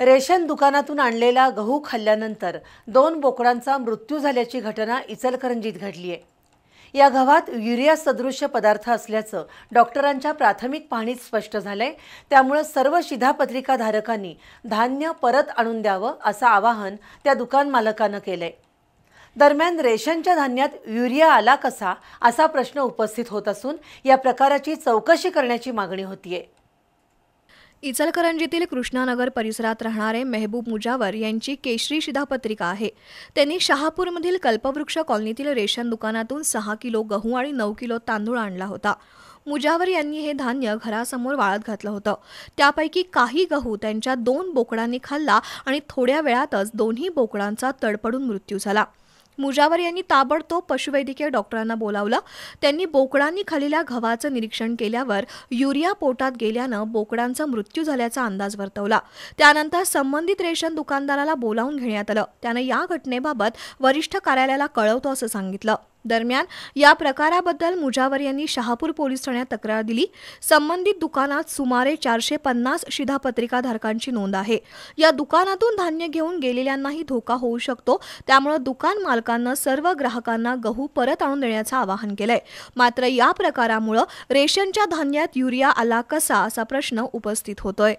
ration दुकानातून आणलेला गहू खाल्ल्यानंतर दोन बोकडांचा मृत्यू झाल्याची घटना इचलकरंजीत घडली आहे या गव्हात युरिया सदृश्य पदार्थ असल्याचं डॉक्टरांच्या प्राथमिक पाहणीत स्पष्ट झालंय त्यामुळं सर्व शिधापत्रिकाधारकांनी धान्य परत आणून द्यावं असं आवाहन त्या दुकान मालकानं केलंय दरम्यान रेशनच्या धान्यात युरिया आला कसा असा प्रश्न उपस्थित होत असून या प्रकाराची चौकशी करण्याची मागणी होतीये इचलकरंजीतील कृष्णानगर परिसरात राहणारे मेहबूब मुजावर यांची केशरी शिधापत्रिका आहे त्यांनी शहापूरमधील कल्पवृक्ष कॉलनीतील रेशन दुकानातून सहा किलो गहू आणि नऊ किलो तांदूळ आणला होता मुजावर यांनी हे धान्य घरासमोर वाळत घातलं होतं त्यापैकी काही गहू त्यांच्या दोन बोकडांनी खाल्ला आणि थोड्या वेळातच दोन्ही बोकडांचा तडपडून मृत्यू झाला मुजावर यांनी ताबडतोब पशुवैद्यकीय डॉक्टरांना बोलावलं त्यांनी बोकडांनी खालेल्या घवाचं निरीक्षण केल्यावर युरिया पोटात गेल्यानं बोकडांचा मृत्यू झाल्याचा अंदाज वर्तवला त्यानंतर संबंधित रेशन दुकानदाराला बोलावून घेण्यात आलं त्यानं या घटनेबाबत वरिष्ठ कार्यालयाला कळवतो असं सांगितलं दरम्यान या प्रकाराबद्दल मुजावर यांनी शहापूर पोलीस ठाण्यात तक्रार दिली संबंधित दुकानात सुमारे चारशे पन्नास धारकांची नोंद आहे या दुकानातून धान्य घेऊन गेलेल्यांनाही धोका होऊ शकतो त्यामुळे दुकान मालकांना सर्व ग्राहकांना गहू परत आणून देण्याचं आवाहन केलंय मात्र या प्रकारामुळे रेशनच्या धान्यात युरिया आला कसा असा प्रश्न उपस्थित होतोय